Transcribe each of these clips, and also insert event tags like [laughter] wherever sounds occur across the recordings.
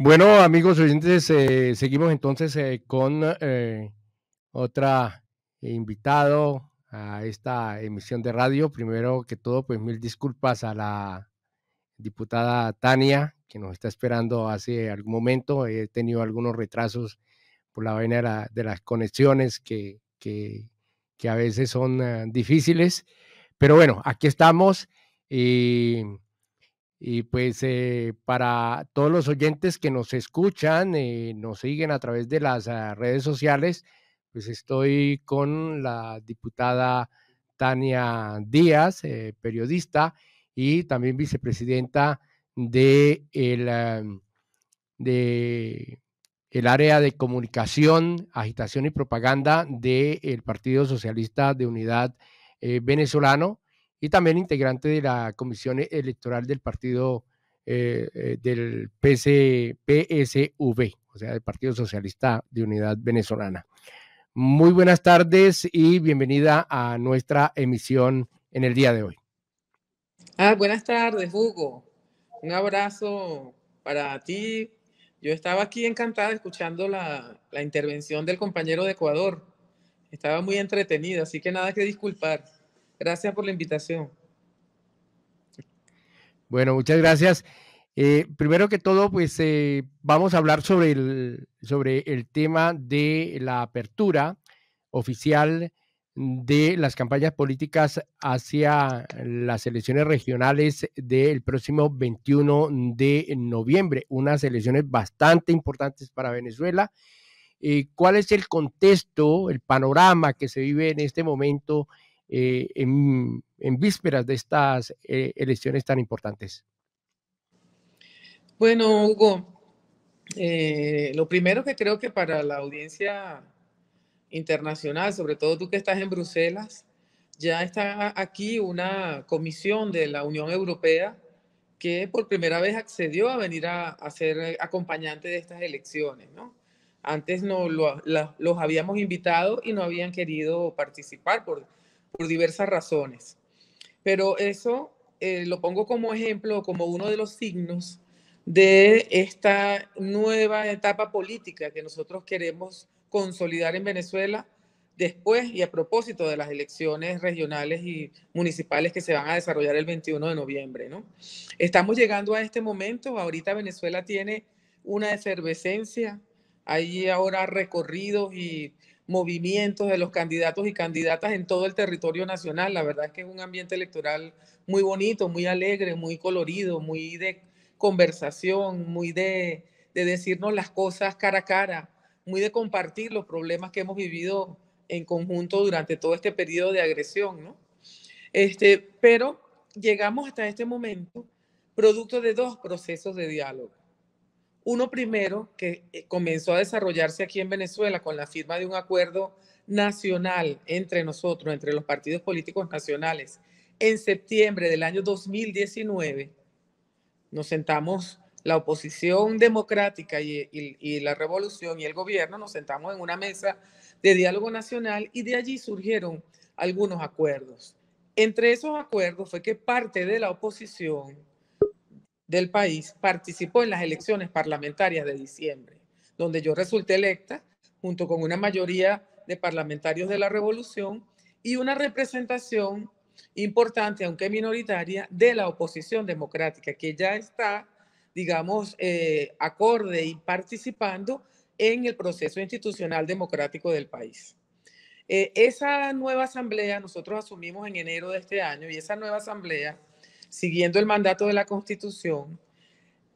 Bueno, amigos oyentes, eh, seguimos entonces eh, con eh, otra invitado a esta emisión de radio. Primero que todo, pues mil disculpas a la diputada Tania, que nos está esperando hace algún momento. He tenido algunos retrasos por la vaina de, las conexiones que, a veces son ah, difíciles. Pero bueno, aquí estamos y, pues eh, para todos los oyentes que nos escuchan, y nos siguen a través de las ah, redes sociales, pues estoy con la diputada Tania Díaz, eh, periodista y también vicepresidenta de el, ah, de el área de comunicación, agitación y propaganda del Partido Socialista de Unidad eh, Venezolano y también integrante de la Comisión Electoral del Partido eh, eh, del PC, PSV, o sea, del Partido Socialista de Unidad Venezolana. Muy buenas tardes y bienvenida a nuestra emisión en el día de hoy. Ah, buenas tardes, Hugo un abrazo para ti. Yo estaba aquí encantada escuchando la, intervención del compañero de Ecuador. Estaba muy entretenida, así que nada que disculpar. Gracias por la invitación. Bueno, muchas gracias. Eh, primero que todo, pues eh, vamos a hablar sobre el, sobre el tema de la apertura oficial de las campañas políticas hacia las elecciones regionales del próximo 21 de noviembre, unas elecciones bastante importantes para Venezuela. Eh, ¿Cuál es el contexto, el panorama que se vive en este momento eh, en, vísperas de estas eh, elecciones tan importantes? Bueno, Hugo, lo primero que creo que para la audiencia internacional, sobre todo tú que estás en Bruselas, ya está aquí una comisión de la Unión Europea que por primera vez accedió a venir a, ser eh, acompañante de estas elecciones, ¿no? Antes no los habíamos invitado y no habían querido participar por, por diversas razones. Pero eso eh, lo pongo como ejemplo, como uno de los signos de esta nueva etapa política que nosotros queremos consolidar en Venezuela después y a propósito de las elecciones regionales y municipales que se van a desarrollar el 21 de noviembre. ¿no? Estamos llegando a este momento, ahorita Venezuela tiene una efervescencia, hay ahora recorridos y movimientos de los candidatos y candidatas en todo el territorio nacional. La verdad es que es un ambiente electoral muy bonito, muy alegre, muy colorido, muy de conversación, muy de decirnos las cosas cara a cara muy de compartir los problemas que hemos vivido en conjunto durante todo este periodo de agresión, ¿no? Este, pero llegamos hasta este momento producto de dos procesos de diálogo. Uno primero, que eh, comenzó a desarrollarse aquí en Venezuela con la firma de un acuerdo nacional entre nosotros, entre los partidos políticos nacionales, en septiembre del año 2019, nos sentamos la oposición democrática y, la revolución y el gobierno, nos sentamos en una mesa de diálogo nacional y de allí surgieron algunos acuerdos. Entre esos acuerdos fue que parte de la oposición del país participó en las elecciones parlamentarias de diciembre, donde yo resulté electa junto con una mayoría de parlamentarios de la revolución y una representación importante, aunque minoritaria, de la oposición democrática, que ya está digamos, eh, acorde y participando en el proceso institucional democrático del país. Eh, esa nueva asamblea nosotros asumimos en enero de este año y esa nueva asamblea, siguiendo el mandato de la Constitución,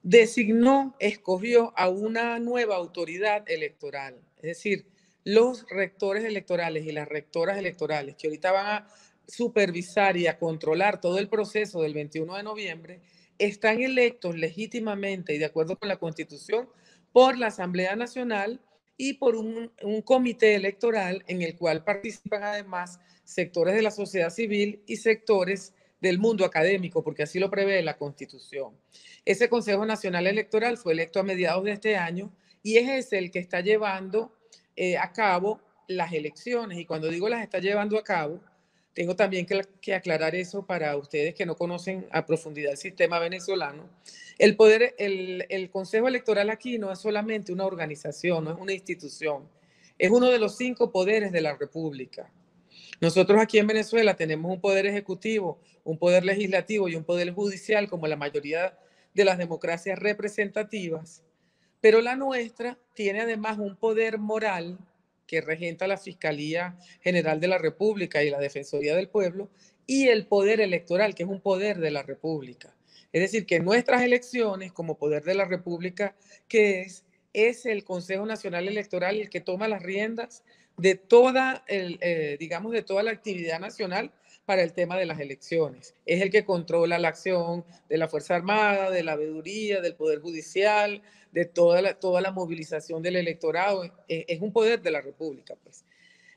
designó, escogió a una nueva autoridad electoral, es decir, los rectores electorales y las rectoras electorales que ahorita van a supervisar y a controlar todo el proceso del 21 de noviembre, están electos legítimamente y de acuerdo con la Constitución por la Asamblea Nacional y por un, comité electoral en el cual participan además sectores de la sociedad civil y sectores del mundo académico, porque así lo prevé la Constitución. Ese Consejo Nacional Electoral fue electo a mediados de este año y es el que está llevando eh, a cabo las elecciones. Y cuando digo las está llevando a cabo, tengo también que, aclarar eso para ustedes que no conocen a profundidad el sistema venezolano. El, poder, el, el Consejo Electoral aquí no es solamente una organización, no es una institución, es uno de los cinco poderes de la República. Nosotros aquí en Venezuela tenemos un poder ejecutivo, un poder legislativo y un poder judicial, como la mayoría de las democracias representativas, pero la nuestra tiene además un poder moral que regenta la Fiscalía General de la República y la Defensoría del Pueblo, y el poder electoral, que es un poder de la República. Es decir, que nuestras elecciones como poder de la República, que es, es el Consejo Nacional Electoral el que toma las riendas de toda, el, eh, digamos, de toda la actividad nacional para el tema de las elecciones. Es el que controla la acción de la Fuerza Armada, de la veeduría, del Poder Judicial, de toda la, toda la movilización del electorado. E, es, un poder de la República, pues.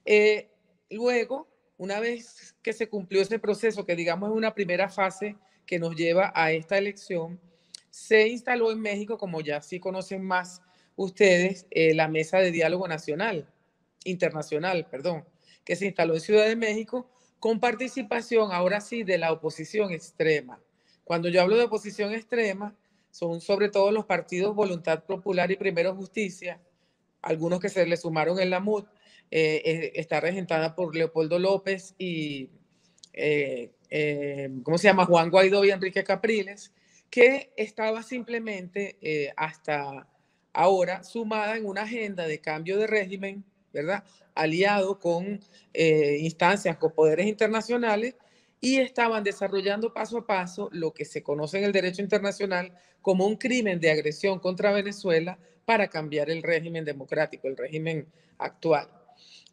Eh, luego, una vez que se cumplió ese proceso, que digamos es una primera fase que nos lleva a esta elección, se instaló en México, como ya sí conocen más ustedes, eh, la Mesa de Diálogo Nacional, Internacional, perdón, que se instaló en Ciudad de México con participación ahora sí de la oposición extrema. Cuando yo hablo de oposición extrema, son sobre todo los partidos Voluntad Popular y Primero Justicia, algunos que se le sumaron en la MUD, eh, eh, está regentada por Leopoldo López y, eh, ¿cómo se llama? Juan Guaidó y Enrique Capriles, que estaba simplemente hasta ahora sumada en una agenda de cambio de régimen ¿verdad? Aliado con eh, instancias, con poderes internacionales, y estaban desarrollando paso a paso lo que se conoce en el derecho internacional como un crimen de agresión contra Venezuela para cambiar el régimen democrático, el régimen actual.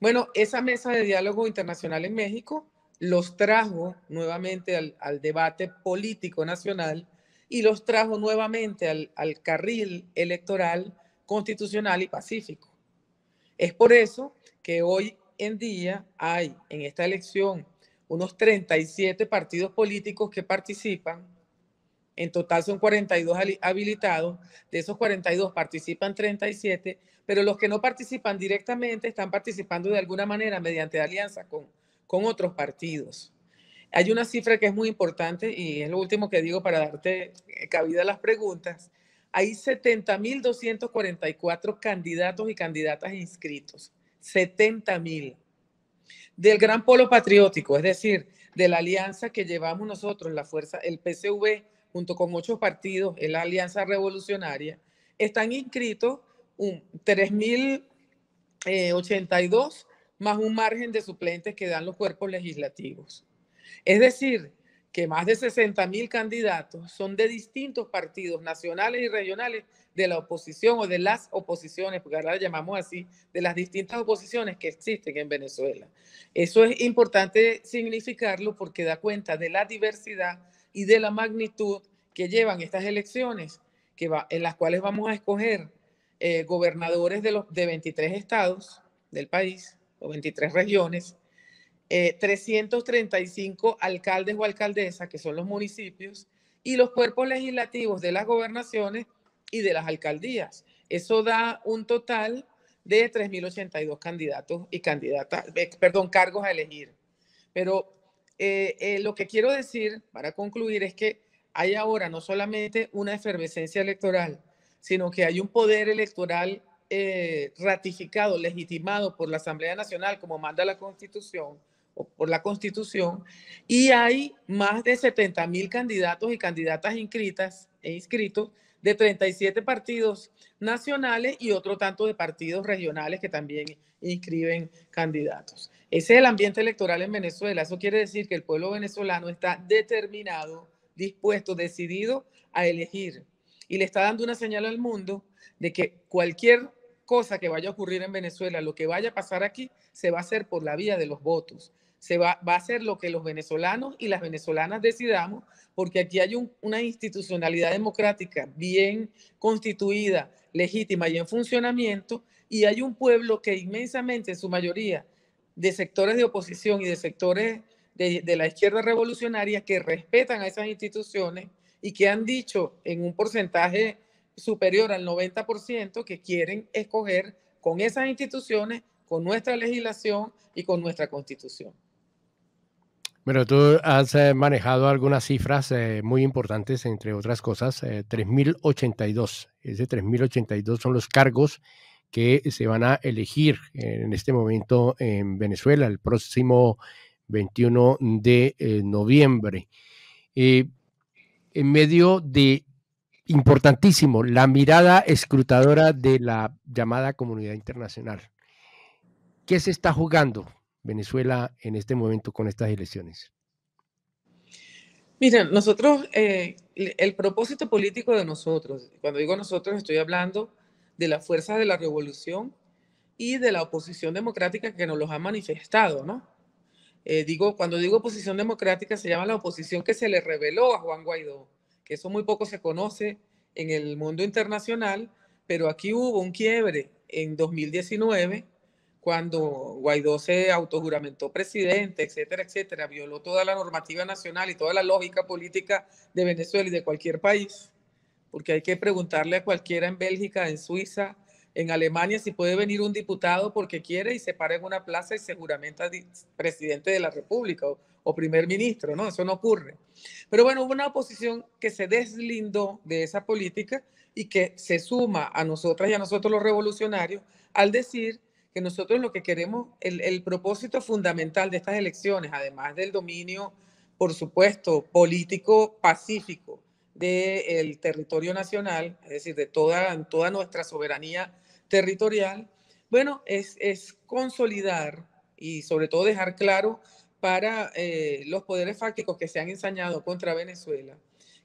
Bueno, esa mesa de diálogo internacional en México los trajo nuevamente al, debate político nacional y los trajo nuevamente al carril electoral constitucional y pacífico. Es por eso que hoy en día hay en esta elección unos 37 partidos políticos que participan. En total son 42 habilitados. De esos 42 participan 37, pero los que no participan directamente están participando de alguna manera mediante alianza con, con otros partidos. Hay una cifra que es muy importante y es lo último que digo para darte eh, cabida a las preguntas hay 70.244 candidatos y candidatas inscritos. 70.000. Del Gran Polo Patriótico, es decir, de la alianza que llevamos nosotros, la fuerza, el PCV, junto con ocho partidos, la Alianza Revolucionaria, están inscritos 3.082 eh, más un margen de suplentes que dan los cuerpos legislativos. Es decir, que más de 60 mil candidatos son de distintos partidos nacionales y regionales de la oposición o de las oposiciones, porque ahora la llamamos así, de las distintas oposiciones que existen en Venezuela. Eso es importante significarlo porque da cuenta de la diversidad y de la magnitud que llevan estas elecciones, que en las cuales vamos a escoger eh, gobernadores de, los, de 23 estados del país o 23 regiones 335 eh, alcaldes o alcaldesas, que son los municipios, y los cuerpos legislativos de las gobernaciones y de las alcaldías. Eso da un total de 3.082 candidatos y candidatas, eh, perdón, cargos a elegir. Pero eh, lo que quiero decir para concluir es que hay ahora no solamente una efervescencia electoral, sino que hay un poder electoral ratificado, legitimado por la Asamblea Nacional, como manda la Constitución, por la Constitución, y hay más de 70 mil candidatos y candidatas inscritas e inscritos de 37 partidos nacionales y otro tanto de partidos regionales que también inscriben candidatos. Ese es el ambiente electoral en Venezuela. Eso quiere decir que el pueblo venezolano está determinado, dispuesto, decidido a elegir. Y le está dando una señal al mundo de que cualquier cosa que vaya a ocurrir en Venezuela, lo que vaya a pasar aquí, se va a hacer por la vía de los votos. Se va, va a hacer lo que los venezolanos y las venezolanas decidamos, porque aquí hay una institucionalidad democrática bien constituida, legítima y en funcionamiento, y hay un pueblo que inmensamente, en su mayoría, de sectores de oposición y de sectores de, de, la izquierda revolucionaria que respetan a esas instituciones y que han dicho en un porcentaje superior al 90% que quieren escoger con esas instituciones, con nuestra legislación y con nuestra constitución. Bueno, tú has eh, manejado algunas cifras eh, muy importantes, entre otras cosas, 3.082. Eh, Ese 3.082 son los cargos que se van a elegir en este momento en Venezuela el próximo 21 de noviembre. en medio de importantísimo, la mirada escrutadora de la llamada comunidad internacional. ¿Qué se está jugando Venezuela en este momento con estas elecciones? Miren, nosotros, eh, el propósito político de nosotros, cuando digo nosotros estoy hablando de las fuerzas de la revolución y de la oposición democrática que nos los ha manifestado, ¿no? Eh, digo, cuando digo oposición democrática se llama la oposición que se le reveló a Juan Guaidó que eso muy poco se conoce en el mundo internacional, pero aquí hubo un quiebre en 2019 cuando Guaidó se autoguramentó presidente, etcétera, etcétera, violó toda la normativa nacional y toda la lógica política de Venezuela y de cualquier país, porque hay que preguntarle a cualquiera en Bélgica, en Suiza, en Alemania, si puede venir un diputado porque quiere y se para en una plaza y seguramente presidente de la República o, primer ministro, ¿no? Eso no ocurre. Pero bueno, hubo una oposición que se deslindó de esa política y que se suma a nosotras y a nosotros los revolucionarios al decir que nosotros lo que queremos, el, propósito fundamental de estas elecciones, además del dominio, por supuesto, político pacífico del territorio nacional, es decir, de toda, toda nuestra soberanía territorial, bueno, es, es consolidar y sobre todo dejar claro para eh, los poderes fácticos que se han ensañado contra Venezuela,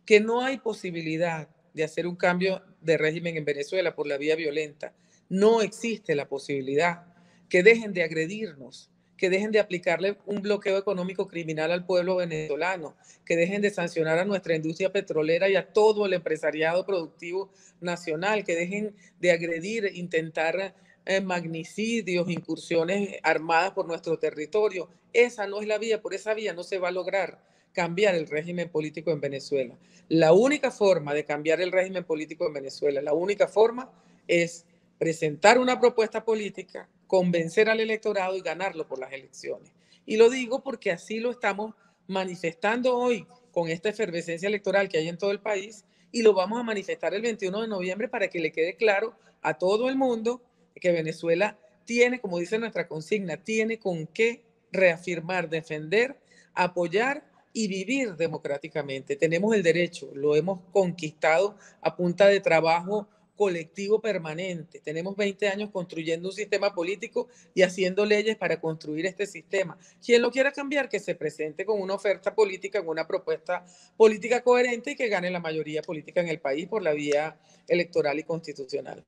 que no hay posibilidad de hacer un cambio de régimen en Venezuela por la vía violenta. No existe la posibilidad que dejen de agredirnos, que dejen de aplicarle un bloqueo económico criminal al pueblo venezolano, que dejen de sancionar a nuestra industria petrolera y a todo el empresariado productivo nacional, que dejen de agredir, intentar eh, magnicidios, incursiones armadas por nuestro territorio. Esa no es la vía, por esa vía no se va a lograr cambiar el régimen político en Venezuela. La única forma de cambiar el régimen político en Venezuela, la única forma es presentar una propuesta política convencer al electorado y ganarlo por las elecciones. Y lo digo porque así lo estamos manifestando hoy con esta efervescencia electoral que hay en todo el país y lo vamos a manifestar el 21 de noviembre para que le quede claro a todo el mundo que Venezuela tiene, como dice nuestra consigna, tiene con qué reafirmar, defender, apoyar y vivir democráticamente. Tenemos el derecho, lo hemos conquistado a punta de trabajo colectivo permanente. Tenemos 20 años construyendo un sistema político y haciendo leyes para construir este sistema. Quien lo quiera cambiar, que se presente con una oferta política, con una propuesta política coherente y que gane la mayoría política en el país por la vía electoral y constitucional.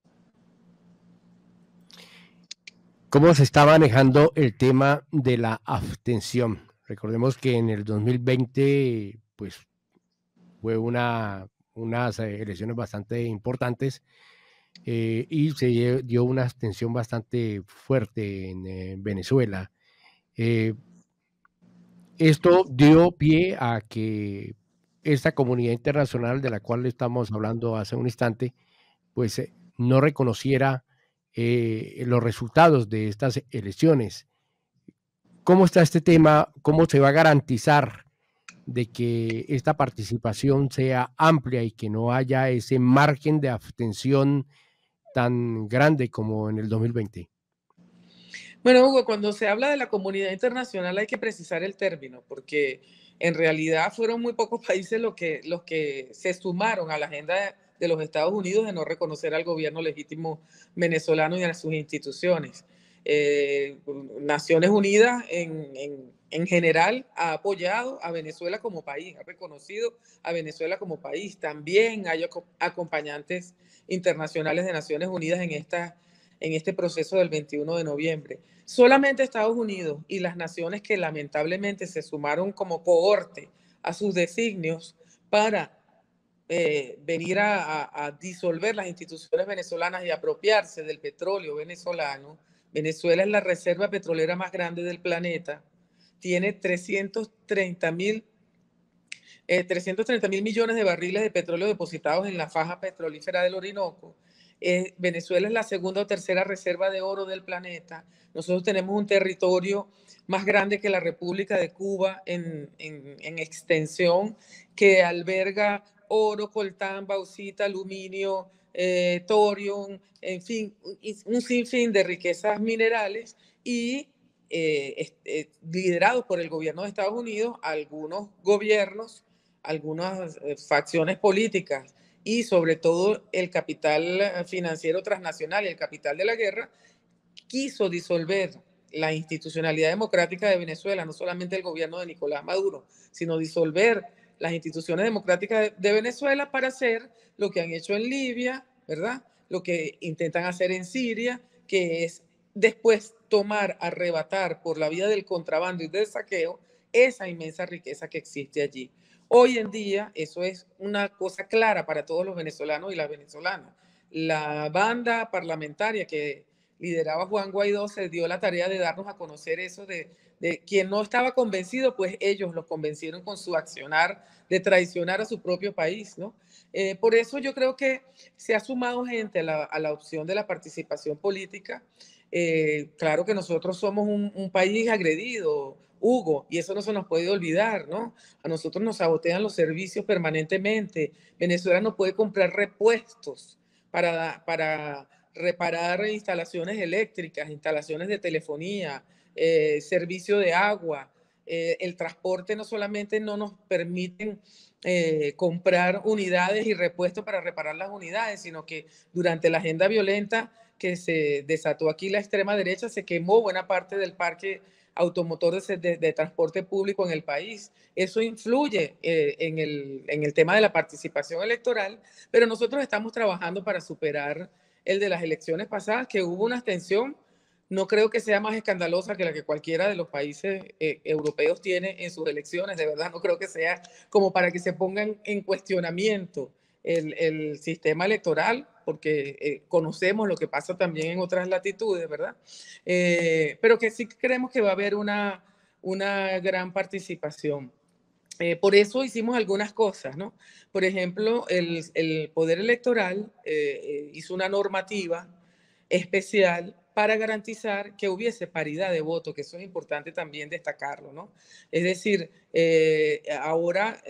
¿Cómo se está manejando el tema de la abstención? Recordemos que en el 2020, pues, fue una unas eh, elecciones bastante importantes eh, y se dio una tensión bastante fuerte en eh, Venezuela. esto dio pie a que esta comunidad internacional de la cual estamos hablando hace un instante, pues no reconociera los resultados de estas elecciones. ¿Cómo está este tema? ¿Cómo se va a garantizar de que esta participación sea amplia y que no haya ese margen de abstención tan grande como en el 2020? Bueno, Hugo, cuando se habla de la comunidad internacional hay que precisar el término, porque en realidad fueron muy pocos [laughs] países los que, los que se sumaron a la agenda de los Estados Unidos de no reconocer al gobierno legítimo venezolano y a sus instituciones. Eh, naciones Unidas en, general ha apoyado a Venezuela como país, ha reconocido a Venezuela como país. También hay acompañantes internacionales de Naciones Unidas en, esta, en este proceso del 21 de noviembre. Solamente Estados Unidos y las naciones que lamentablemente se sumaron como cohorte a sus designios para eh, venir a, disolver las instituciones venezolanas y apropiarse del petróleo venezolano, Venezuela es la reserva petrolera más grande del planeta. Tiene 330 mil 330 eh, millones de barriles de petróleo depositados en la faja petrolífera del Orinoco. Eh, Venezuela es la segunda o tercera reserva de oro del planeta. Nosotros tenemos un territorio más grande que la República de Cuba en, en extensión, que alberga oro, coltán, bauxita, aluminio, eh, en fin, un, sinfín de riquezas minerales y eh, eh, liderados por el gobierno de Estados Unidos, algunos gobiernos, algunas eh, facciones políticas y sobre todo el capital financiero transnacional y el capital de la guerra, quiso disolver la institucionalidad democrática de Venezuela, no solamente el gobierno de Nicolás Maduro, sino disolver las instituciones democráticas de, Venezuela para hacer lo que han hecho en Libia, ¿verdad? Lo que intentan hacer en Siria, que es después tomar, arrebatar por la vía del contrabando y del saqueo esa inmensa riqueza que existe allí. Hoy en día eso es una cosa clara para todos los venezolanos y las venezolanas. La banda parlamentaria que lideraba Juan Guaidó, se dio la tarea de darnos a conocer eso de, quien no estaba convencido, pues ellos los convencieron con su accionar de traicionar a su propio país, ¿no? Eh, por eso yo creo que se ha sumado gente a la, opción de la participación política. Eh, claro que nosotros somos un, país agredido, Hugo, y eso no se nos puede olvidar, ¿no? A nosotros nos sabotean los servicios permanentemente. Venezuela no puede comprar repuestos para, para reparar instalaciones eléctricas, instalaciones de telefonía, eh, servicio de agua. Eh, el transporte no solamente no nos permiten eh, comprar unidades y repuestos para reparar las unidades, sino que durante la agenda violenta que se desató aquí la extrema derecha, se quemó buena parte del parque automotor de, transporte público en el país. Eso influye en, el, en el tema de la participación electoral, pero nosotros estamos trabajando para superar el de las elecciones pasadas, que hubo una abstención, no creo que sea más escandalosa que la que cualquiera de los países eh, europeos tiene en sus elecciones. De verdad, no creo que sea como para que se pongan en cuestionamiento el, sistema electoral, porque eh, conocemos lo que pasa también en otras latitudes, ¿verdad? Eh, pero que sí creemos que va a haber una, una gran participación. Eh, por eso hicimos algunas cosas, ¿no? Por ejemplo, el, Poder Electoral eh, eh, hizo una normativa especial para garantizar que hubiese paridad de voto, que eso es importante también destacarlo, ¿no? Es decir, ahora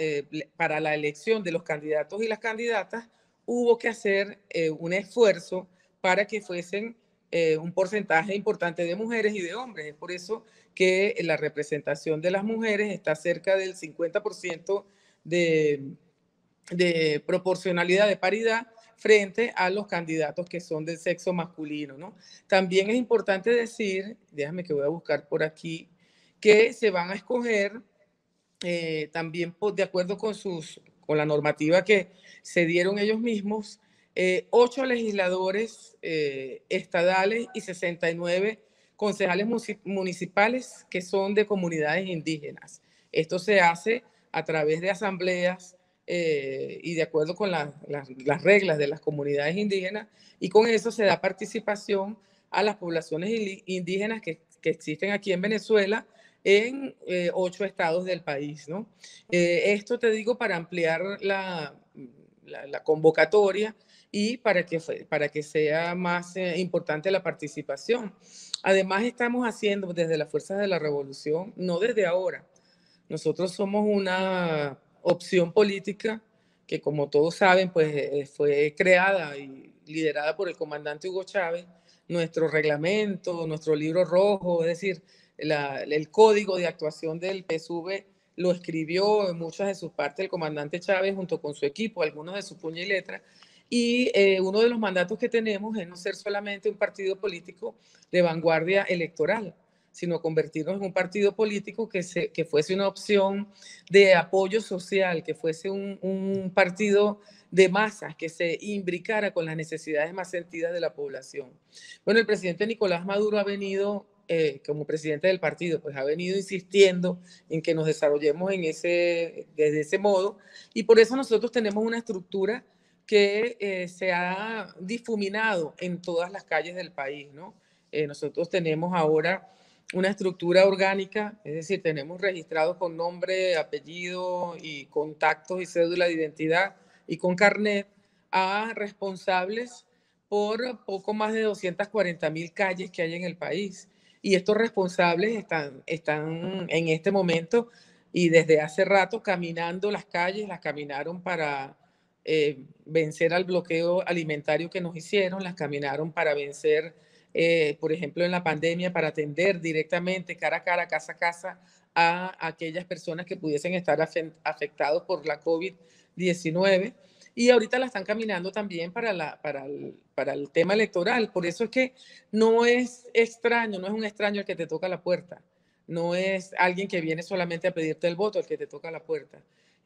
para la elección de los candidatos y las candidatas hubo que hacer un esfuerzo para que fuesen eh, un porcentaje importante de mujeres y de hombres. Es por eso que la representación de las mujeres está cerca del 50% de, proporcionalidad, de paridad, frente a los candidatos que son del sexo masculino. ¿no? También es importante decir, déjame que voy a buscar por aquí, que se van a escoger eh, también de acuerdo con, sus, con la normativa que se dieron ellos mismos, eh, ocho legisladores eh, estadales y 69 concejales municipales que son de comunidades indígenas. Esto se hace a través de asambleas eh, y de acuerdo con las reglas de las comunidades indígenas y con eso se da participación a las poblaciones indígenas que, existen aquí en Venezuela en eh, ocho estados del país. ¿no? esto te digo para ampliar la convocatoria y para que, para que sea más eh, importante la participación. Además, estamos haciendo desde las Fuerzas de la Revolución, no desde ahora. Nosotros somos una opción política que, como todos saben, pues eh, fue creada y liderada por el comandante Hugo Chávez, nuestro reglamento, nuestro libro rojo, es decir, el código de actuación del PSV lo escribió en muchas de sus partes el comandante Chávez junto con su equipo, algunos de su puña y letra, y eh, uno de los mandatos que tenemos es no ser solamente un partido político de vanguardia electoral, sino convertirnos en un partido político que, se, que fuese una opción de apoyo social, que fuese un, partido de masas, que se imbricara con las necesidades más sentidas de la población. Bueno, el presidente Nicolás Maduro ha venido eh, como presidente del partido, pues ha venido insistiendo en que nos desarrollemos en ese, desde ese modo. Y por eso nosotros tenemos una estructura que eh, se ha difuminado en todas las calles del país, ¿no? Eh, nosotros tenemos ahora una estructura orgánica, es decir, tenemos registrados con nombre, apellido y contactos y cédula de identidad y con carnet a responsables por poco más de 240 mil calles que hay en el país. Y estos responsables están, están en este momento y desde hace rato caminando las calles, las caminaron para eh, vencer al bloqueo alimentario que nos hicieron, las caminaron para vencer, eh, por ejemplo, en la pandemia, para atender directamente, cara a cara, casa a casa, a aquellas personas que pudiesen estar afectados por la COVID-19. Y ahorita la están caminando también para, la, para, el, para el tema electoral. Por eso es que no es extraño, no es un extraño el que te toca la puerta. No es alguien que viene solamente a pedirte el voto el que te toca la puerta.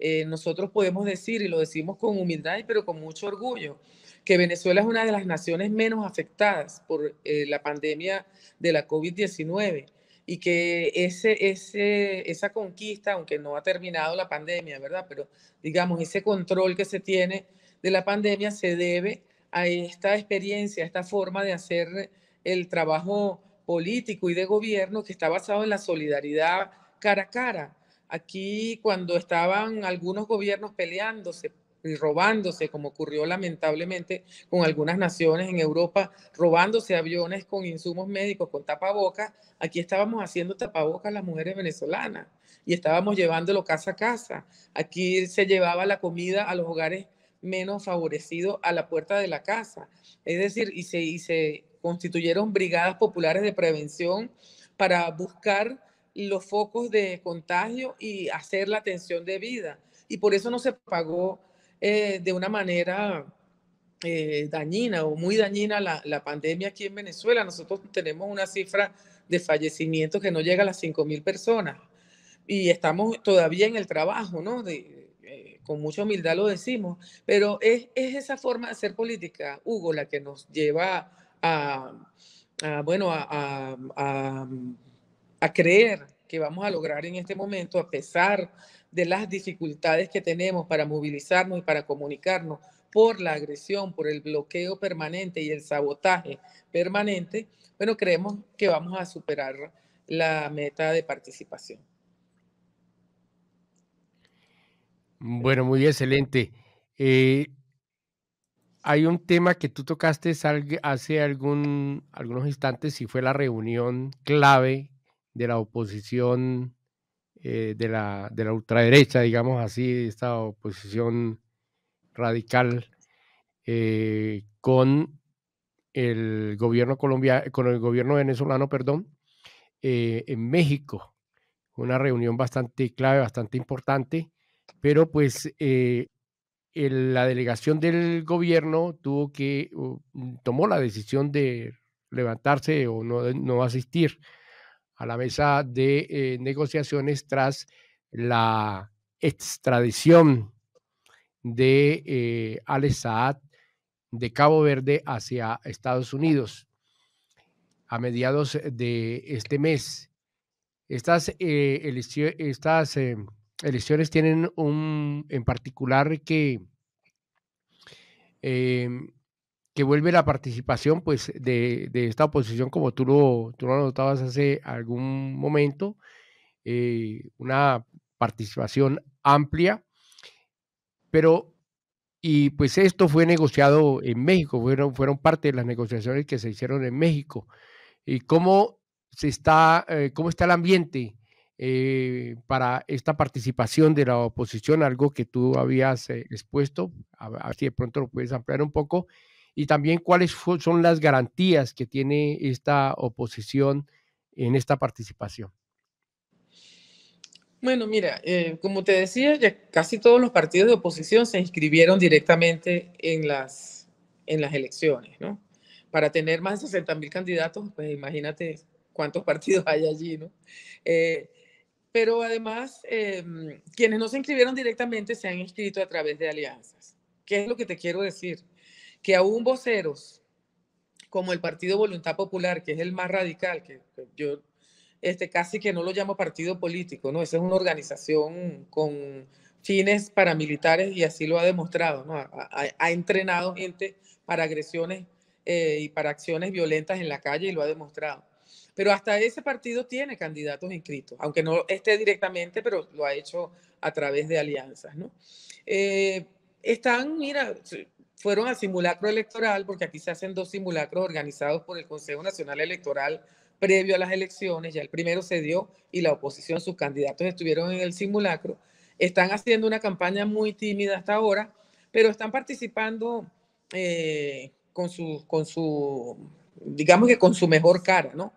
Eh, nosotros podemos decir, y lo decimos con humildad, pero con mucho orgullo, que Venezuela es una de las naciones menos afectadas por eh, la pandemia de la COVID-19 y que ese, esa conquista, aunque no ha terminado la pandemia, ¿verdad? Pero digamos, ese control que se tiene de la pandemia se debe a esta experiencia, a esta forma de hacer el trabajo político y de gobierno que está basado en la solidaridad cara a cara Aquí cuando estaban algunos gobiernos peleándose y robándose, como ocurrió lamentablemente con algunas naciones en Europa, robándose aviones con insumos médicos, con tapabocas, aquí estábamos haciendo tapabocas las mujeres venezolanas y estábamos llevándolo casa a casa. Aquí se llevaba la comida a los hogares menos favorecidos a la puerta de la casa. Es decir, y se, y se constituyeron brigadas populares de prevención para buscar los focos de contagio y hacer la atención de vida Y por eso no se pagó eh, de una manera eh, dañina o muy dañina la, la, pandemia aquí en Venezuela. Nosotros tenemos una cifra de fallecimientos que no llega a las 5.000 personas y estamos todavía en el trabajo, ¿no? De, eh, con mucha humildad lo decimos, pero es, es, esa forma de hacer política, Hugo, la que nos lleva a, bueno, a a creer que vamos a lograr en este momento, a pesar de las dificultades que tenemos para movilizarnos y para comunicarnos por la agresión, por el bloqueo permanente y el sabotaje permanente, bueno, creemos que vamos a superar la meta de participación. Bueno, muy excelente. Eh, hay un tema que tú tocaste hace algunos instantes y fue la reunión clave de la oposición eh, de, la, ultraderecha, digamos así, esta oposición radical eh, con el gobierno colombiano, con el gobierno venezolano, perdón, eh, en México. Una reunión bastante clave, bastante importante, pero pues la delegación del gobierno tuvo que, tomó la decisión de levantarse o no, no asistir a la mesa de eh, negociaciones tras la extradición de eh, Al Saad de Cabo Verde hacia Estados Unidos a mediados de este mes. Estas, eh, estas elecciones tienen un en particular que em, que vuelve la participación pues, de, esta oposición, como tú lo, tú lo hace algún momento, eh, una participación amplia, pero, y pues esto fue negociado en México, fueron, fueron parte de las negociaciones que se hicieron en México. ¿Y cómo, se está, eh, cómo está el ambiente? Eh, para esta participación de la oposición, algo que tú habías expuesto, así si de pronto lo puedes ampliar un poco, y también cuáles son las garantías que tiene esta oposición en esta participación. Bueno, mira, eh, como te decía, ya casi todos los partidos de oposición se inscribieron directamente en las, en las elecciones, ¿no? Para tener más de 60 mil candidatos, pues imagínate cuántos [laughs] partidos hay allí, ¿no? Eh, pero además, em, quienes no se inscribieron directamente se han inscrito a través de alianzas. ¿Qué es lo que te quiero decir? que aún voceros como el Partido Voluntad Popular, que es el más radical, que, yo este, casi que no lo llamo partido político, ¿no? Esa es una organización con fines paramilitares y así lo ha demostrado, ¿no? Ha, entrenado gente para agresiones eh, y para acciones violentas en la calle y lo ha demostrado. Pero hasta ese partido tiene candidatos inscritos, aunque no esté directamente, pero lo ha hecho a través de alianzas, eh, están, mira, fueron al simulacro electoral, porque aquí se hacen dos simulacros organizados por el Consejo Nacional Electoral previo a las elecciones, ya el primero se dio y la oposición, sus candidatos estuvieron en el simulacro, están haciendo una campaña muy tímida hasta ahora, pero están participando eh, con, su, con su, digamos que con su mejor cara, ¿no?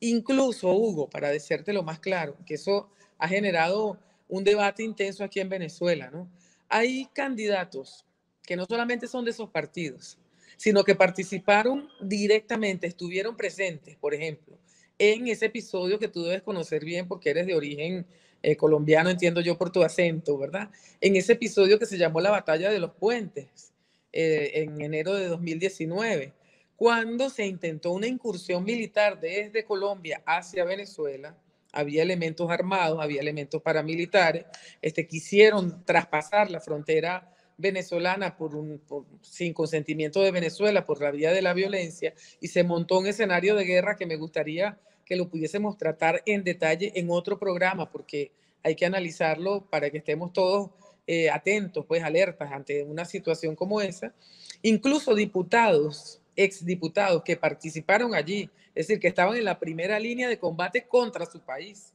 Incluso, Hugo, para decirte más claro, que eso ha generado un debate intenso aquí en Venezuela, ¿no? Hay candidatos que no solamente son de esos partidos, sino que participaron directamente, estuvieron presentes, por ejemplo, en ese episodio que tú debes conocer bien porque eres de origen eh, colombiano, entiendo yo por tu acento, ¿verdad? En ese episodio que se llamó La Batalla de los Puentes, eh, en enero de 2019, cuando se intentó una incursión militar desde Colombia hacia Venezuela, había elementos armados, había elementos paramilitares este, quisieron traspasar la frontera venezolana por un, sin consentimiento de Venezuela por la vía de la violencia y se montó un escenario de guerra que me gustaría que lo pudiésemos tratar en detalle en otro programa porque hay que analizarlo para que estemos todos eh, atentos, pues alertas ante una situación como esa. Incluso diputados, exdiputados que participaron allí, es decir, que estaban en la primera línea de combate contra su país,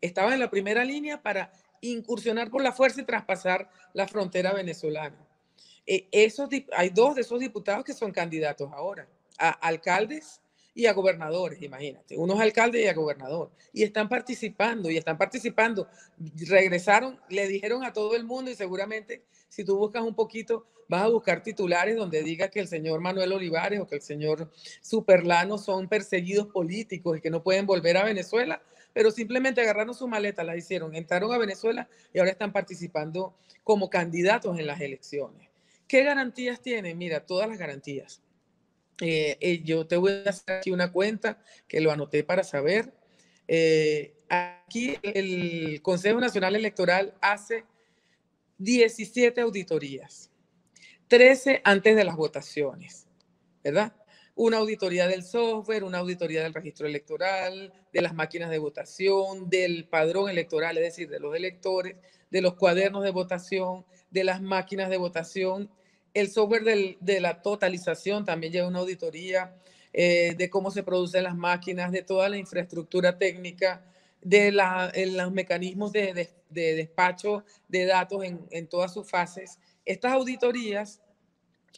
estaban en la primera línea para incursionar por la fuerza y traspasar la frontera venezolana. Eh, esos, hay dos de esos diputados que son candidatos ahora, a alcaldes y a gobernadores, imagínate, unos alcaldes y a gobernador. Y están participando, y están participando. Regresaron, le dijeron a todo el mundo, y seguramente si tú buscas un poquito, vas a buscar titulares donde diga que el señor Manuel Olivares o que el señor Superlano son perseguidos políticos y que no pueden volver a Venezuela pero simplemente agarraron su maleta, la hicieron, entraron a Venezuela y ahora están participando como candidatos en las elecciones. ¿Qué garantías tienen? Mira, todas las garantías. Eh, eh, yo te voy a hacer aquí una cuenta que lo anoté para saber. Eh, aquí el Consejo Nacional Electoral hace 17 auditorías, 13 antes de las votaciones, ¿verdad? una auditoría del software, una auditoría del registro electoral, de las máquinas de votación, del padrón electoral, es decir, de los electores, de los cuadernos de votación, de las máquinas de votación. El software de la totalización también lleva una auditoría eh, de cómo se producen las máquinas, de toda la infraestructura técnica, de los mecanismos de, despacho de datos en, en todas sus fases. Estas auditorías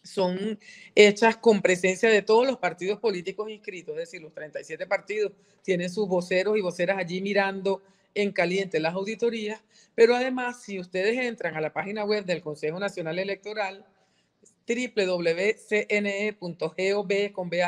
son hechas con presencia de todos los partidos políticos inscritos, es decir, los 37 partidos tienen sus voceros y voceras allí mirando en caliente las auditorías, pero además si ustedes entran a la página web del Consejo Nacional Electoral, www.cne.gov con B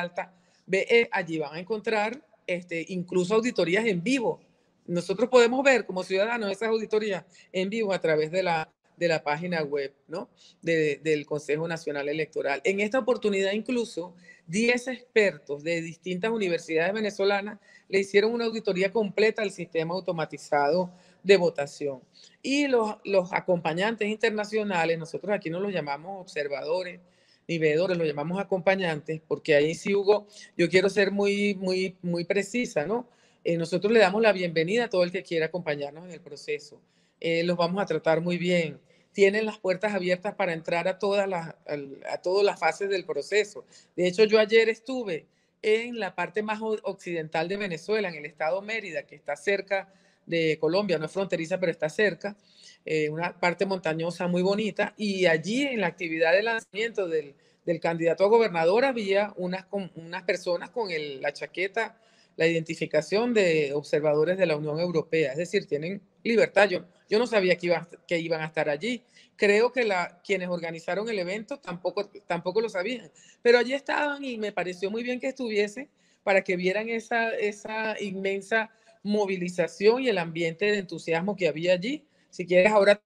e, allí van a encontrar este, incluso auditorías en vivo. Nosotros podemos ver como ciudadanos esas auditorías en vivo a través de la de la página web ¿no? del Consejo Nacional Electoral. En esta oportunidad incluso 10 expertos de distintas universidades venezolanas le hicieron una auditoría completa al sistema automatizado de votación. Y los, los acompañantes internacionales, nosotros aquí no los llamamos observadores, ni veedores, los llamamos acompañantes, porque ahí sí, Hugo, yo quiero ser muy, muy, muy precisa, ¿no? Eh, nosotros le damos la bienvenida a todo el que quiera acompañarnos en el proceso. Eh, los vamos a tratar muy bien tienen las puertas abiertas para entrar a todas las, a, todas las fases del proceso. De hecho, yo ayer estuve en la parte más occidental de Venezuela, en el estado Mérida, que está cerca de Colombia, no es fronteriza, pero está cerca, eh, una parte montañosa muy bonita, y allí en la actividad de lanzamiento del, del candidato a gobernador había unas, unas personas con la chaqueta, la identificación de observadores de la Unión Europea, es decir, tienen libertad. Yo, yo no sabía que, iban a estar allí. Creo que la, quienes organizaron el evento tampoco, tampoco lo sabían, pero allí estaban y me pareció muy bien que estuviesen para que vieran esa, esa inmensa movilización y el ambiente de entusiasmo que había allí. Si quieres, ahora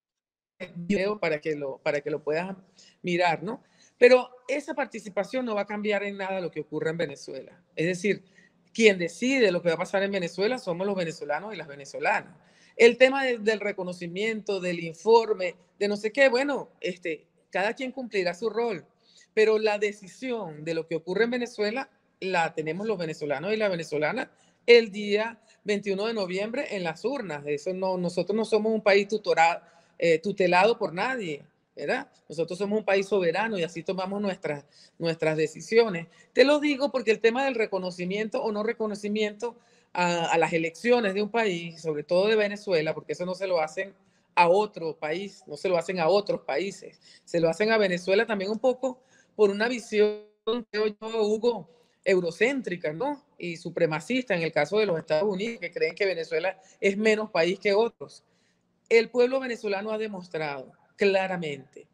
veo para que lo, para que lo puedas mirar, ¿no? Pero esa participación no va a cambiar en nada lo que ocurra en Venezuela. Es decir, quien decide lo que va a pasar en Venezuela somos los venezolanos y las venezolanas. El tema del reconocimiento, del informe, de no sé qué, bueno, este, cada quien cumplirá su rol, pero la decisión de lo que ocurre en Venezuela la tenemos los venezolanos y la venezolana el día 21 de noviembre en las urnas. Eso no, nosotros no somos un país tutorado, eh, tutelado por nadie, ¿verdad? Nosotros somos un país soberano y así tomamos nuestras, nuestras decisiones. Te lo digo porque el tema del reconocimiento o no reconocimiento a, las elecciones de un país, sobre todo de Venezuela, porque eso no se lo hacen a otro país, no se lo hacen a otros países, se lo hacen a Venezuela también un poco por una visión, creo yo, Hugo, eurocéntrica, ¿no? Y supremacista en el caso de los Estados Unidos, que creen que Venezuela es menos país que otros. El pueblo venezolano ha demostrado claramente,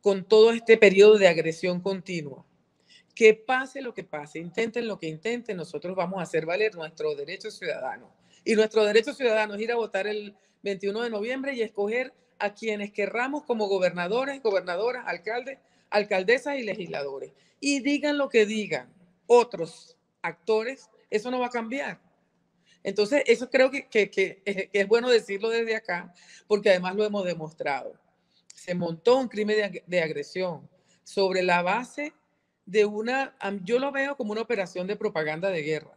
con todo este periodo de agresión continua, que pase lo que pase, intenten lo que intenten, nosotros vamos a hacer valer nuestros derechos ciudadanos. Y nuestro derecho ciudadano es ir a votar el 21 de noviembre y escoger a quienes querramos como gobernadores, gobernadoras, alcaldes, alcaldesas y legisladores. Y digan lo que digan otros actores, eso no va a cambiar. Entonces, eso creo que, eh, es bueno decirlo desde acá, porque además lo hemos demostrado. Se montó un crimen de agresión sobre la base de una, yo lo veo como una operación de propaganda de guerra,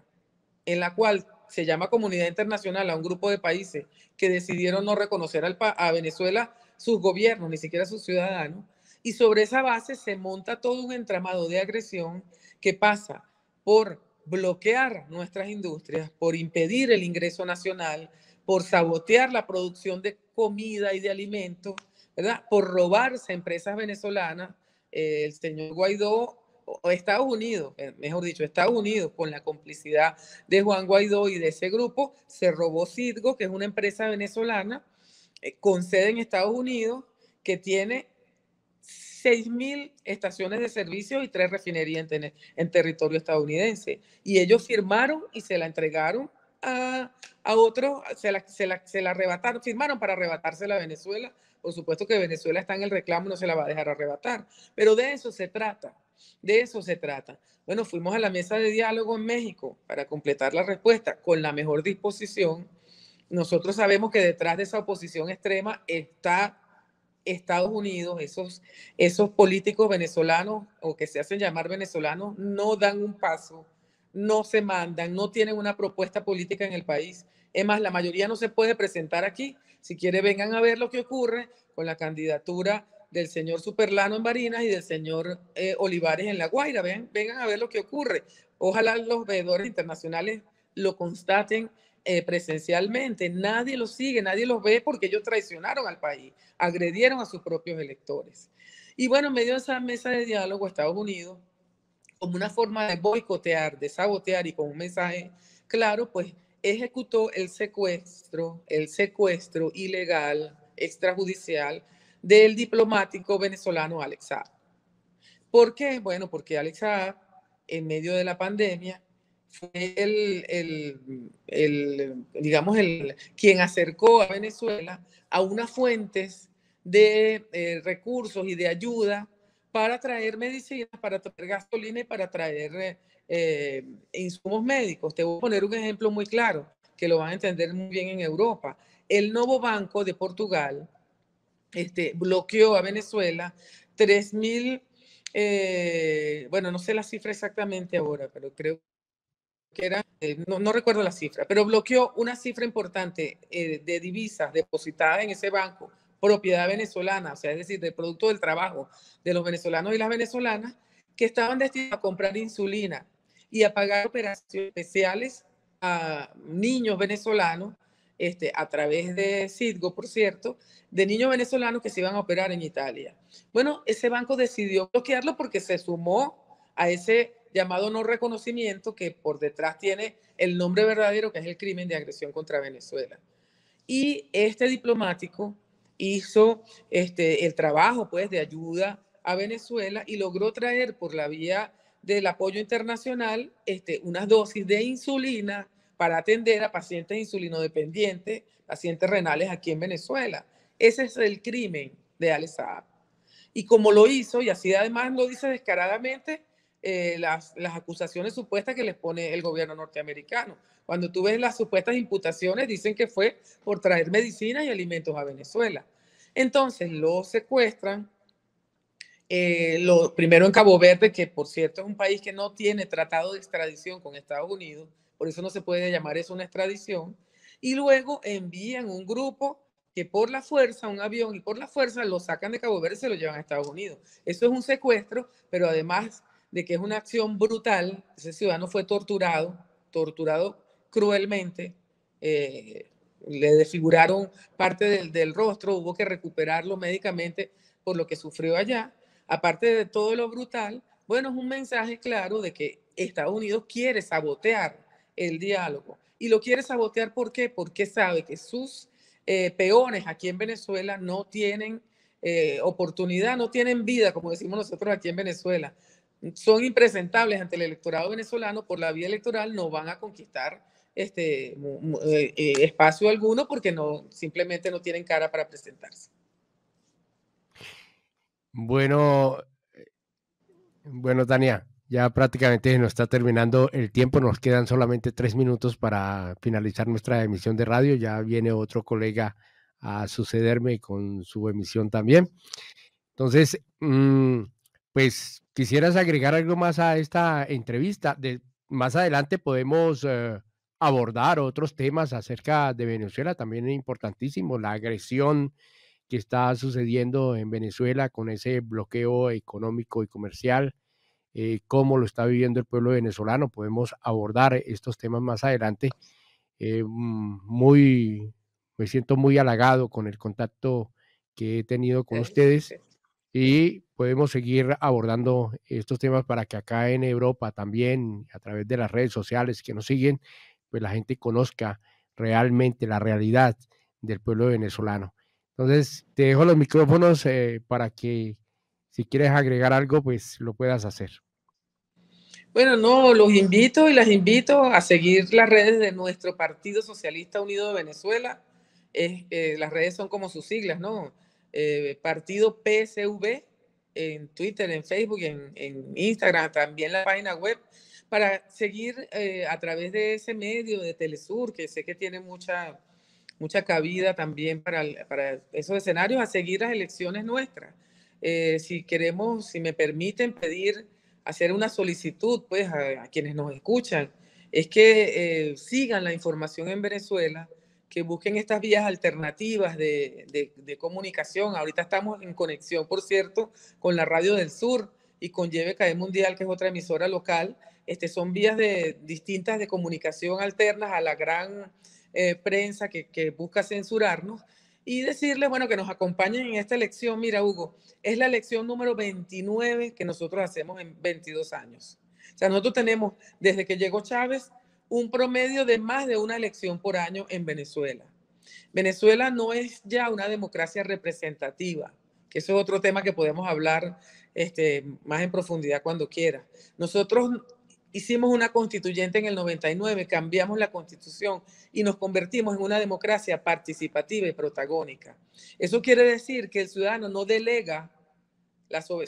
en la cual se llama comunidad internacional a un grupo de países que decidieron no reconocer a Venezuela sus gobiernos, ni siquiera sus ciudadanos, y sobre esa base se monta todo un entramado de agresión que pasa por bloquear nuestras industrias, por impedir el ingreso nacional, por sabotear la producción de comida y de alimentos, ¿verdad? Por robarse empresas venezolanas. Eh, el señor Guaidó Estados Unidos, eh, mejor dicho, Estados Unidos, con la complicidad de Juan Guaidó y de ese grupo, se robó Cidgo, que es una empresa venezolana eh, con sede en Estados Unidos, que tiene 6.000 estaciones de servicio y tres refinerías en, territorio estadounidense. Y ellos firmaron y se la entregaron a, otros, se la, arrebataron, firmaron para arrebatársela a Venezuela. Por supuesto que Venezuela está en el reclamo no se la va a dejar arrebatar, pero de eso se trata de eso se trata. Bueno, fuimos a la mesa de diálogo en México para completar la respuesta con la mejor disposición. Nosotros sabemos que detrás de esa oposición extrema está Estados Unidos, esos, esos políticos venezolanos o que se hacen llamar venezolanos, no dan un paso, no se mandan, no tienen una propuesta política en el país. Es más, la mayoría no se puede presentar aquí. Si quiere, vengan a ver lo que ocurre con la candidatura del señor Superlano en Barinas y del señor eh, Olivares en La Guaira. Ven, vengan a ver lo que ocurre. Ojalá los veedores internacionales lo constaten eh, presencialmente. Nadie los sigue, nadie los ve porque ellos traicionaron al país, agredieron a sus propios electores. Y bueno, en medio de esa mesa de diálogo, Estados Unidos, como una forma de boicotear, de sabotear y con un mensaje claro, pues ejecutó el secuestro, el secuestro ilegal, extrajudicial del diplomático venezolano Alex Saab. ¿Por qué? Bueno, porque Alex en medio de la pandemia, fue el, digamos, el, quien acercó a Venezuela a unas fuentes de eh, recursos y de ayuda para traer medicinas, para traer gasolina y para traer eh, eh, insumos médicos. Te voy a poner un ejemplo muy claro que lo van a entender muy bien en Europa. El Novo banco de Portugal este, bloqueó a Venezuela 3.000, eh, bueno, no sé la cifra exactamente ahora, pero creo que era, eh, no, recuerdo la cifra, pero bloqueó una cifra importante eh, de divisas depositadas en ese banco, propiedad venezolana, o sea, es decir, del producto del trabajo de los venezolanos y las venezolanas, que estaban destinados a comprar insulina y a pagar operaciones especiales a niños venezolanos este, a través de Cidgo, por cierto, de niños venezolanos que se iban a operar en Italia. Bueno, ese banco decidió bloquearlo porque se sumó a ese llamado no reconocimiento que por detrás tiene el nombre verdadero, que es el crimen de agresión contra Venezuela. Y este diplomático hizo este, el trabajo pues, de ayuda a Venezuela y logró traer por la vía del apoyo internacional este, unas dosis de insulina para atender a pacientes insulinodependientes, pacientes renales aquí en Venezuela. Ese es el crimen de al Saab. Y como lo hizo, y así además lo dice descaradamente, eh, las, acusaciones supuestas que les pone el gobierno norteamericano. Cuando tú ves las supuestas imputaciones, dicen que fue por traer medicinas y alimentos a Venezuela. Entonces lo secuestran, eh, lo, primero en Cabo Verde, que por cierto es un país que no tiene tratado de extradición con Estados Unidos, por eso no se puede llamar eso una extradición, y luego envían un grupo que por la fuerza, un avión, y por la fuerza lo sacan de Cabo Verde y se lo llevan a Estados Unidos. Eso es un secuestro, pero además de que es una acción brutal, ese ciudadano fue torturado, torturado cruelmente, eh, le desfiguraron parte del rostro, hubo que recuperarlo médicamente por lo que sufrió allá. Aparte de todo lo brutal, bueno, es un mensaje claro de que Estados Unidos quiere sabotear el diálogo. Y lo quiere sabotear, ¿por qué? Porque sabe que sus eh, peones aquí en Venezuela no tienen eh, oportunidad, no tienen vida, como decimos nosotros aquí en Venezuela. Son impresentables ante el electorado venezolano, por la vía electoral no van a conquistar este eh, espacio alguno porque no simplemente no tienen cara para presentarse. Bueno, bueno, Tania, ya prácticamente nos está terminando el tiempo, nos quedan solamente tres minutos para finalizar nuestra emisión de radio. Ya viene otro colega a sucederme con su emisión también. Entonces, mm, pues quisieras agregar algo más a esta entrevista. más adelante podemos eh, abordar otros temas acerca de Venezuela, también es importantísimo, la agresión que está sucediendo en Venezuela con ese bloqueo económico y comercial eh, cómo lo está viviendo el pueblo venezolano. Podemos abordar eh, estos temas más adelante. Eh, mm, muy, me siento muy halagado con el contacto que he tenido con ustedes y podemos seguir abordando estos temas para que acá en Europa también, a través de las redes sociales que nos siguen, pues la gente conozca realmente la realidad del pueblo venezolano. Entonces, te dejo los micrófonos para que si quieres agregar algo, pues lo puedas hacer. Bueno, no, los invito y las invito a seguir las redes de nuestro Partido Socialista Unido de Venezuela. Eh, las redes son como sus siglas, ¿no? Eh, Partido PSV en Twitter, en Facebook, en, Instagram, también la página web, para seguir eh, a través de ese medio de Telesur, que sé que tiene mucha, mucha cabida también para, para esos escenarios, a seguir las elecciones nuestras. Eh, si queremos, si me permiten pedir, hacer una solicitud pues a, quienes nos escuchan, es que eh, sigan la información en Venezuela, que busquen estas vías alternativas de, comunicación. Ahorita estamos en conexión, por cierto, con la Radio del Sur y con Cae Mundial, que es otra emisora local. Este, son vías distintas de comunicación alternas a la gran eh, prensa que busca censurarnos y decirles, bueno, que nos acompañen en esta elección. Mira, Hugo, es la elección número 29 que nosotros hacemos en 22 años. O sea, nosotros tenemos, desde que llegó Chávez, un promedio de más de una elección por año en Venezuela. Venezuela no es ya una democracia representativa, que eso es otro tema que podemos hablar este, más en profundidad cuando quiera. Nosotros hicimos una constituyente en el 99, cambiamos la constitución y nos convertimos en una democracia participativa y protagónica. Eso quiere decir que el ciudadano no delega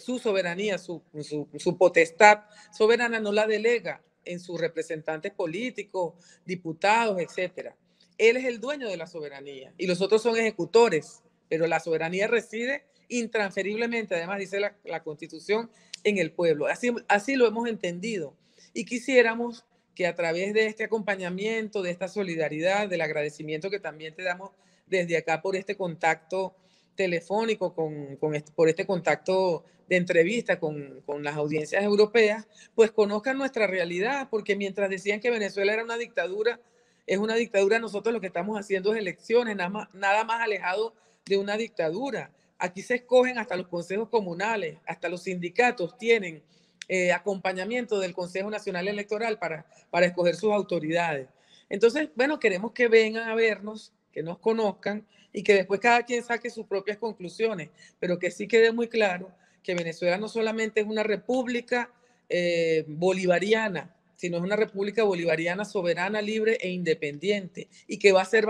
su soberanía, su, su, potestad soberana no la delega en sus representantes políticos, diputados, etc. Él es el dueño de la soberanía y los otros son ejecutores, pero la soberanía reside intransferiblemente, además dice la, la Constitución, en el pueblo. Así, así lo hemos entendido y quisiéramos que a través de este acompañamiento, de esta solidaridad, del agradecimiento que también te damos desde acá por este contacto telefónico, con, por este contacto de entrevista con, las audiencias europeas, pues conozcan nuestra realidad, porque mientras decían que Venezuela era una dictadura, es una dictadura, nosotros lo que estamos haciendo es elecciones, nada más, nada más alejado de una dictadura. Aquí se escogen hasta los consejos comunales, hasta los sindicatos tienen eh, acompañamiento del Consejo Nacional Electoral para, escoger sus autoridades. Entonces, bueno, queremos que vengan a vernos, que nos conozcan y que después cada quien saque sus propias conclusiones, pero que sí quede muy claro que Venezuela no solamente es una república eh, bolivariana, sino es una república bolivariana soberana, libre e independiente, y que va a ser,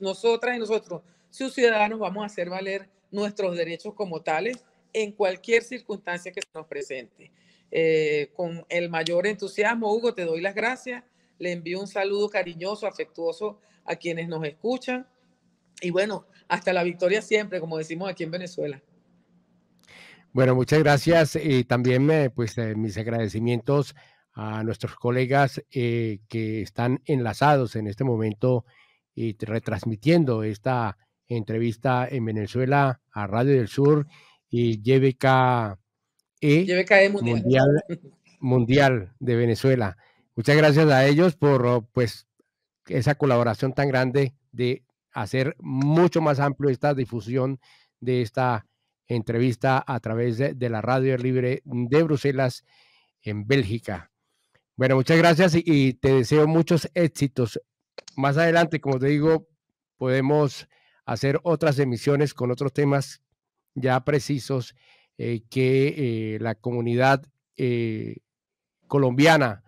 nosotras y nosotros, sus ciudadanos, vamos a hacer valer nuestros derechos como tales en cualquier circunstancia que se nos presente. Eh, con el mayor entusiasmo. Hugo, te doy las gracias. Le envío un saludo cariñoso, afectuoso a quienes nos escuchan. Y bueno, hasta la victoria siempre, como decimos aquí en Venezuela. Bueno, muchas gracias y también eh, pues eh, mis agradecimientos a nuestros colegas que están enlazados en este momento y retransmitiendo esta entrevista en Venezuela a Radio del Sur y YBK y mundial. mundial. de Venezuela. Muchas gracias a ellos por oh, pues esa colaboración tan grande de hacer mucho más amplio esta difusión de esta entrevista a través de, la Radio Libre de Bruselas en Bélgica. Bueno, muchas gracias y, te deseo muchos éxitos. Más adelante, como te digo, podemos hacer otras emisiones con otros temas ya precisos eh, que eh, la comunidad eh, colombiana,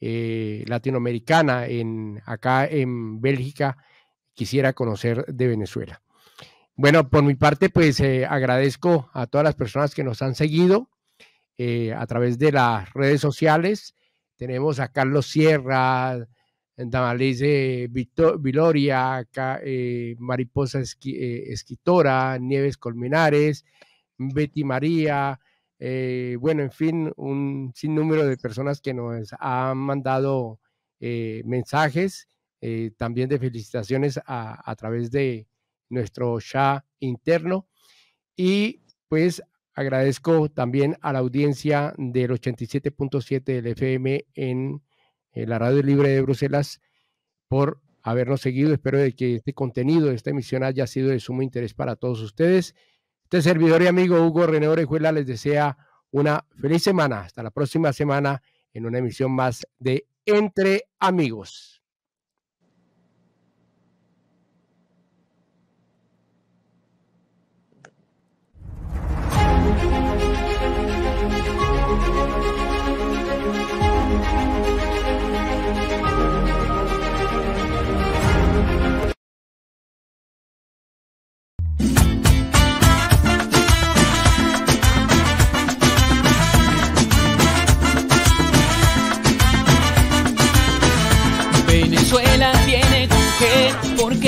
latinoamericana, en, acá en Bélgica, quisiera conocer de Venezuela. Bueno, por mi parte, pues agradezco a todas las personas que nos han seguido a través de las redes sociales. Tenemos a Carlos Sierra, Damalise Viloria, Mariposa escritora, Esquitora, Nieves Colmenares, Betty María, eh, bueno, en fin, un sinnúmero de personas que nos han mandado eh, mensajes, eh, también de felicitaciones a, través de nuestro chat interno. Y pues agradezco también a la audiencia del 87.7 del FM en, la Radio Libre de Bruselas por habernos seguido. Espero de que este contenido, esta emisión haya sido de sumo interés para todos ustedes. Este servidor y amigo Hugo René Orejuela les desea una feliz semana. Hasta la próxima semana en una emisión más de Entre Amigos.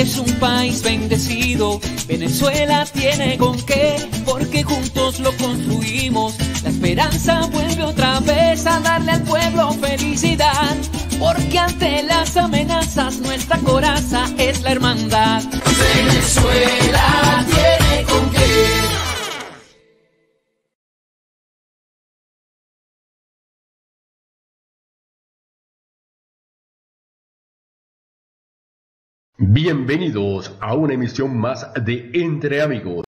es un país bendecido, Venezuela tiene con qué, porque juntos lo construimos. La esperanza vuelve otra vez a darle al pueblo felicidad, porque ante las amenazas nuestra coraza es la hermandad. Venezuela tiene con qué. Bienvenidos a una emisión más de Entre Amigos.